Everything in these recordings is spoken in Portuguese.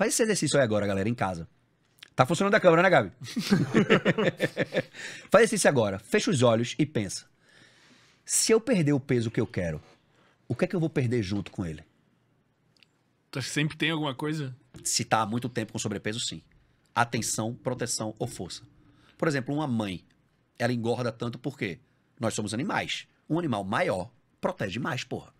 Faz esse exercício aí agora, galera, em casa. Tá funcionando a câmera, né, Gabi? Faz exercício agora. Fecha os olhos e pensa. Se eu perder o peso que eu quero, o que é que eu vou perder junto com ele? sempre tem alguma coisa? Se tá há muito tempo com sobrepeso, sim. Atenção, proteção ou força. Por exemplo, uma mãe, ela engorda tanto porque nós somos animais. Um animal maior protege mais, porra.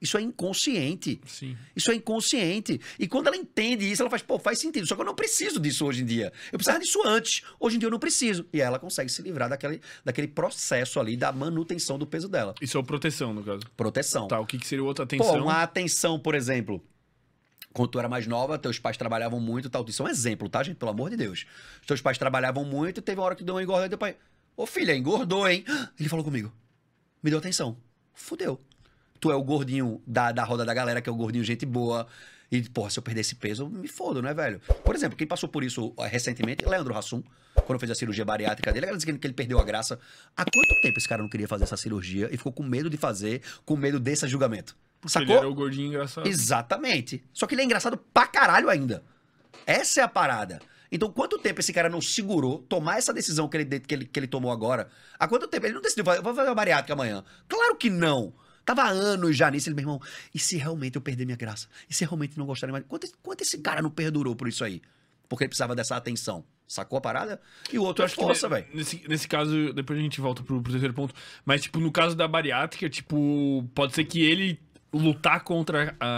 Isso é inconsciente. Sim. Isso é inconsciente. E quando ela entende isso, ela faz, pô, faz sentido. Só que eu não preciso disso hoje em dia. Eu precisava disso antes. Hoje em dia eu não preciso. E aí ela consegue se livrar daquele, daquele processo ali da manutenção do peso dela. Isso é proteção, no caso. Proteção. Tá, o que, seria outra atenção? Pô, uma atenção, por exemplo quando tu era mais nova, teus pais trabalhavam muito tal. Isso é um exemplo, tá, gente? Pelo amor de Deus. Teus pais trabalhavam muito, teve uma hora que deu uma engordada e teu pai. Ô filha, engordou, hein? Ele falou comigo. Me deu atenção. Fudeu tu é o gordinho da, da roda da galera, que é o gordinho gente boa. E, porra, se eu perder esse peso, eu me fodo, né, velho? Por exemplo, quem passou por isso eh, recentemente, Leandro Hassum, quando fez a cirurgia bariátrica dele, agora galera dizendo que ele perdeu a graça. Há quanto tempo esse cara não queria fazer essa cirurgia e ficou com medo de fazer, com medo desse julgamento? Porque Sacou? ele era o gordinho engraçado. Exatamente. Só que ele é engraçado pra caralho ainda. Essa é a parada. Então, quanto tempo esse cara não segurou tomar essa decisão que ele, que ele, que ele tomou agora? Há quanto tempo? Ele não decidiu, vou fazer uma bariátrica amanhã. Claro que não. Tava há anos já nisso. Ele, meu irmão, e se realmente eu perder minha graça? E se realmente não gostarem mais? Quanto, quanto esse cara não perdurou por isso aí? Porque ele precisava dessa atenção. Sacou a parada? E o outro é força, velho. Nesse, nesse caso, depois a gente volta pro, pro terceiro ponto. Mas, tipo, no caso da bariátrica, tipo, pode ser que ele lutar contra a,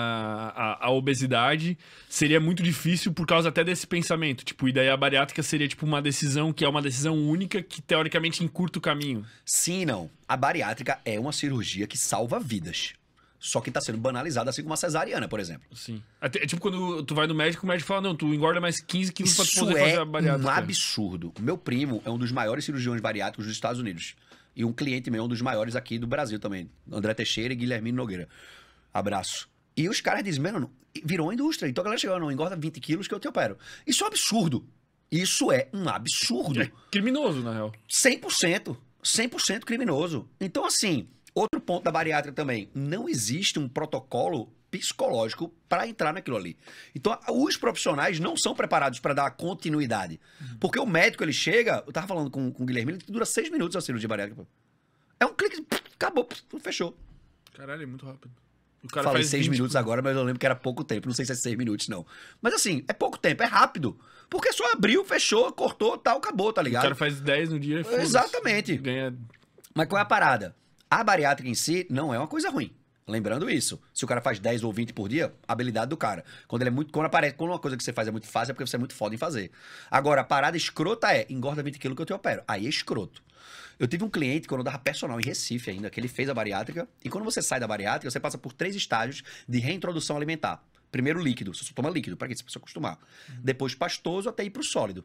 a, a, obesidade seria muito difícil por causa até desse pensamento. Tipo, e daí a bariátrica seria tipo uma decisão que é uma decisão única que teoricamente encurta o caminho. Sim, não. A bariátrica é uma cirurgia que salva vidas. Só que tá sendo banalizada, assim como a cesariana, por exemplo. Sim. É tipo quando tu vai no médico, o médico fala, não, tu engorda mais 15 quilos para pra tu poder é fazer a bariátrica. um absurdo. Meu primo é um dos maiores cirurgiões bariátricos dos Estados Unidos. E um cliente meu, um dos maiores aqui do Brasil também. André Teixeira e Guilhermino Nogueira abraço. E os caras dizem, mano, virou indústria. Então a galera chegou, não, engorda 20 quilos que eu te opero. Isso é um absurdo. Isso é um absurdo. É criminoso, na real. 100%. 100% criminoso. Então, assim, outro ponto da bariátrica também. Não existe um protocolo psicológico para entrar naquilo ali. Então, os profissionais não são preparados para dar continuidade. Uhum. Porque o médico, ele chega... Eu tava falando com, com o Guilherme, ele dura seis minutos a cirurgia bariátrica. É um clique, acabou, fechou. Caralho, é muito rápido cara Falei faz seis 20... minutos agora, mas eu lembro que era pouco tempo. Não sei se é seis minutos, não. Mas assim, é pouco tempo, é rápido. Porque só abriu, fechou, cortou, tal, acabou, tá ligado? O cara faz 10 no dia e Exatamente. Ganha... Mas qual é a parada? A bariátrica em si não é uma coisa ruim. Lembrando isso. Se o cara faz 10 ou 20 por dia, habilidade do cara. Quando ele é muito. Quando aparece, quando uma coisa que você faz é muito fácil, é porque você é muito foda em fazer. Agora, a parada escrota é engorda 20 quilos que eu te opero. Aí é escroto. Eu tive um cliente, quando eu dava personal em Recife ainda, que ele fez a bariátrica. E quando você sai da bariátrica, você passa por três estágios de reintrodução alimentar. Primeiro líquido, você só toma líquido, para que você se acostumar. Depois pastoso até ir pro sólido.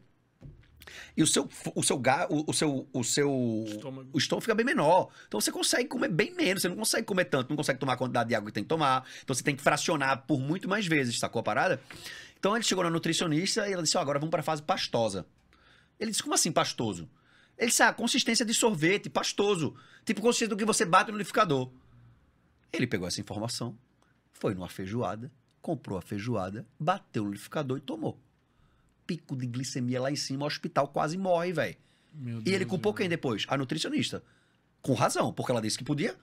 E o seu, o seu, ga, o, o seu, o seu estômago. O estômago fica bem menor. Então você consegue comer bem menos, você não consegue comer tanto, não consegue tomar a quantidade de água que tem que tomar. Então você tem que fracionar por muito mais vezes, sacou a parada? Então ele chegou na nutricionista e ela disse: oh, agora vamos para a fase pastosa. Ele disse: como assim pastoso? Ele disse: ah, consistência de sorvete, pastoso. Tipo consistência do que você bate no liquidificador. Ele pegou essa informação, foi numa feijoada, comprou a feijoada, bateu no liquidificador e tomou pico de glicemia lá em cima, o hospital quase morre, velho. E ele culpou quem depois? A nutricionista. Com razão, porque ela disse que podia.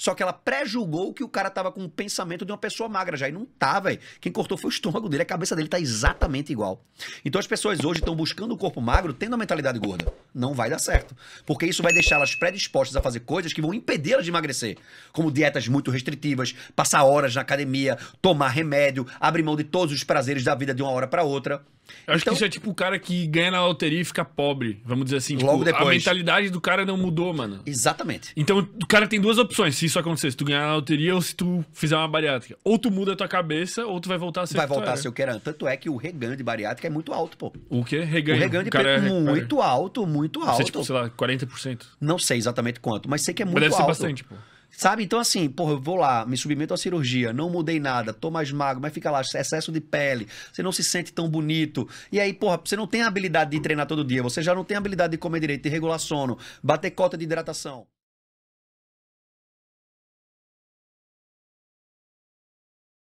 Só que ela pré-julgou que o cara tava com o pensamento de uma pessoa magra já. E não tá, velho. Quem cortou foi o estômago dele, a cabeça dele tá exatamente igual. Então as pessoas hoje estão buscando o corpo magro tendo a mentalidade gorda. Não vai dar certo. Porque isso vai deixar elas predispostas a fazer coisas que vão impedi-las de emagrecer. Como dietas muito restritivas, passar horas na academia, tomar remédio, abrir mão de todos os prazeres da vida de uma hora para outra. Eu acho então, que isso é tipo o cara que ganha na loteria e fica pobre, vamos dizer assim. Tipo, logo depois. A mentalidade do cara não mudou, mano. Exatamente. Então o cara tem duas opções, se isso acontecer, se tu ganhar na loteria ou se tu fizer uma bariátrica. Ou tu muda a tua cabeça, ou tu vai voltar a ser Vai que voltar a ser o que era. Tanto é que o reganho de bariátrica é muito alto, pô. O quê? Regan. O reganho de cara é, é muito alto, muito alto. Você, tipo, sei lá, 40%. Não sei exatamente quanto, mas sei que é muito mas deve alto. Deve ser bastante, pô. Sabe? Então, assim, porra, eu vou lá, me submeto à cirurgia, não mudei nada, tô mais magro, mas fica lá, excesso de pele, você não se sente tão bonito. E aí, porra, você não tem a habilidade de treinar todo dia, você já não tem a habilidade de comer direito, de regular sono, bater cota de hidratação.